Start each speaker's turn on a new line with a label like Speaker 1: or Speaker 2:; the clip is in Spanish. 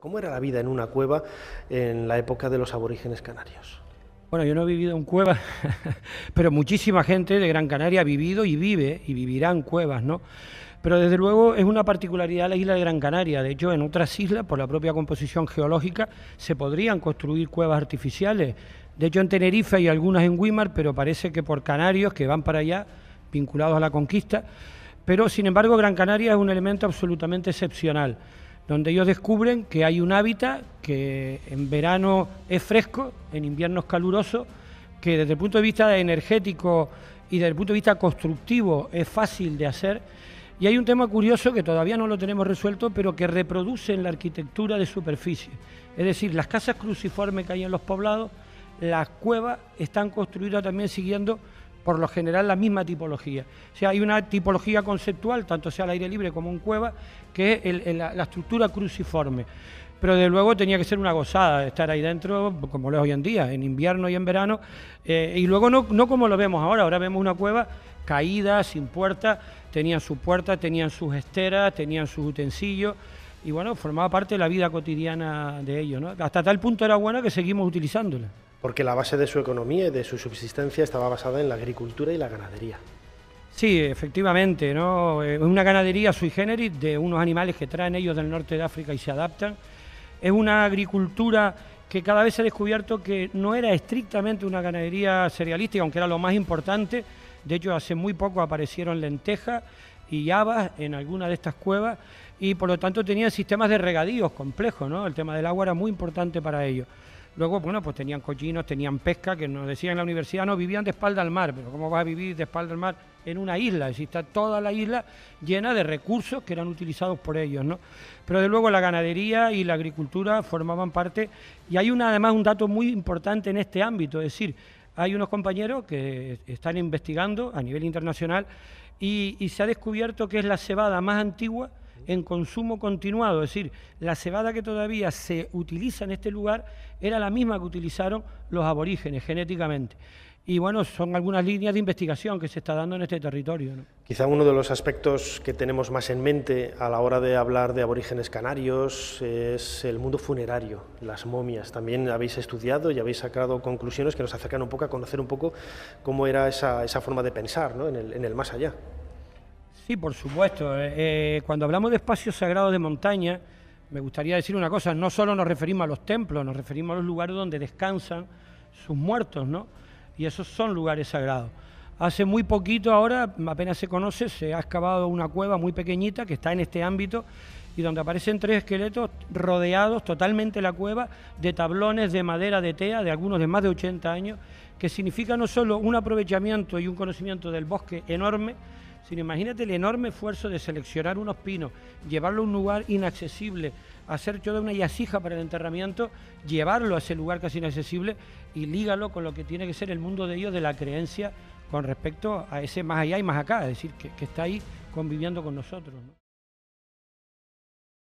Speaker 1: ¿Cómo era la vida en una cueva en la época de los aborígenes canarios?
Speaker 2: Bueno, yo no he vivido en cuevas, pero muchísima gente de Gran Canaria ha vivido y vive y vivirá en cuevas, ¿no? Pero desde luego es una particularidad la isla de Gran Canaria. De hecho, en otras islas, por la propia composición geológica, se podrían construir cuevas artificiales. De hecho, en Tenerife hay algunas en Guimar, pero parece que por canarios que van para allá, vinculados a la conquista. Pero, sin embargo, Gran Canaria es un elemento absolutamente excepcional donde ellos descubren que hay un hábitat que en verano es fresco, en invierno es caluroso, que desde el punto de vista energético y desde el punto de vista constructivo es fácil de hacer. Y hay un tema curioso que todavía no lo tenemos resuelto, pero que reproduce en la arquitectura de superficie. Es decir, las casas cruciformes que hay en los poblados, las cuevas están construidas también siguiendo por lo general la misma tipología. O sea, hay una tipología conceptual, tanto sea al aire libre como en cueva, que es la, estructura cruciforme pero de luego tenía que ser una gozada de estar ahí dentro, como lo es hoy en día, en invierno y en verano, eh, y luego no, como lo vemos ahora, ahora vemos una cueva caída, sin puerta, tenían su puerta, tenían sus esteras, tenían sus utensilios, y bueno, formaba parte de la vida cotidiana de ellos, Hasta tal punto era buena que seguimos utilizándola porque la base de su economía
Speaker 1: y de su subsistencia estaba basada en la agricultura y la ganadería.
Speaker 2: Sí, efectivamente, ¿no? Eh, una ganadería sui generis de unos animales que traen ellos del norte de África y se adaptan. Es una agricultura que cada vez se ha descubierto que no era estrictamente una ganadería cerealística, aunque era lo más importante. De hecho, hace muy poco aparecieron lentejas y habas en alguna de estas cuevas y por lo tanto tenían sistemas de regadíos complejos, ¿no? El tema del agua era muy importante para ellos. Luego, bueno, pues tenían cochinos, tenían pesca, que nos decían en la universidad, no, vivían de espalda al mar, pero ¿cómo vas a vivir de espalda al mar en una isla? Si está toda la isla llena de recursos que eran utilizados por ellos, ¿no? Pero de luego la ganadería y la agricultura formaban parte, y hay una, además un dato muy importante en este ámbito, es decir, hay unos compañeros que están investigando a nivel internacional y, y se ha descubierto que es la cebada más antigua en consumo continuado, es decir, la cebada que todavía se utiliza en este lugar era la misma que utilizaron los aborígenes genéticamente. Y bueno, son algunas líneas de investigación que se está dando en este territorio.
Speaker 1: Quizá uno de los aspectos que tenemos más en mente a la hora de hablar de aborígenes canarios es el mundo funerario, las momias. También habéis estudiado y habéis sacado conclusiones que nos acercan un poco a conocer un poco cómo era esa, forma de pensar en el más allá.
Speaker 2: Sí, por supuesto. Eh, eh, cuando hablamos de espacios sagrados de montaña, me gustaría decir una cosa, no solo nos referimos a los templos, nos referimos a los lugares donde descansan sus muertos, ¿no? Y esos son lugares sagrados. Hace muy poquito ahora, apenas se conoce, se ha excavado una cueva muy pequeñita que está en este ámbito y donde aparecen tres esqueletos rodeados totalmente la cueva de tablones de madera de tea, de algunos de más de 80 años, que significa no solo un aprovechamiento y un conocimiento del bosque enorme, sino imagínate el enorme esfuerzo de seleccionar unos pinos, llevarlo a un lugar inaccesible, hacer toda una yacija para el enterramiento, llevarlo a ese lugar casi inaccesible y lígalo con lo que tiene que ser el mundo de ellos de la creencia con respecto a ese más allá y más acá, es decir, que, está ahí conviviendo con nosotros.